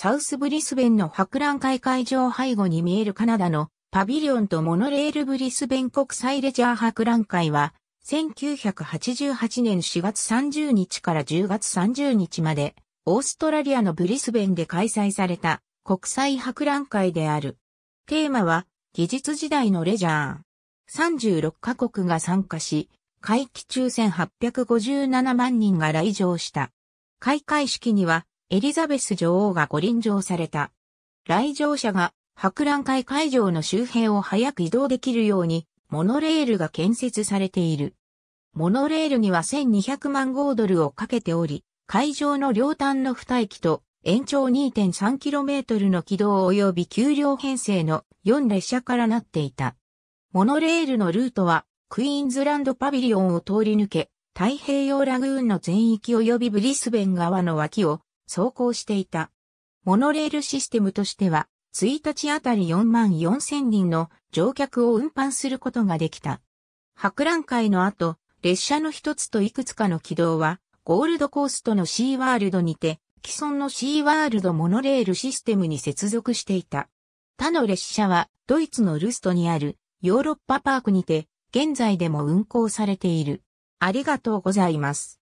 サウスブリスベンの博覧会会場背後に見えるカナダのパビリオンとモノレールブリスベン国際レジャー博覧会は、1988年4月30日から10月30日まで、オーストラリアのブリスベンで開催された国際博覧会である。テーマは、技術時代のレジャー。36カ国が参加し、会期中選8 5 7万人が来場した。開会式には、エリザベス女王がご臨場された。来場者が博覧会会場の周辺を早く移動できるように、モノレールが建設されている。モノレールには1200万豪ドルをかけており、会場の両端の二駅と延長 2.3km の軌道及び給料編成の4列車からなっていた。モノレールのルートは、クイーンズランドパビリオンを通り抜け、太平洋ラグーンの全域及びブリスベン川の脇を走行していた。モノレールシステムとしては、1日あたり4万4千人の乗客を運搬することができた。博覧会の後、列車の一つといくつかの軌道は、ゴールドコーストのシーワールドにて、既存のシーワールドモノレールシステムに接続していた。他の列車は、ドイツのルストにあるヨーロッパパークにて、現在でも運行されている。ありがとうございます。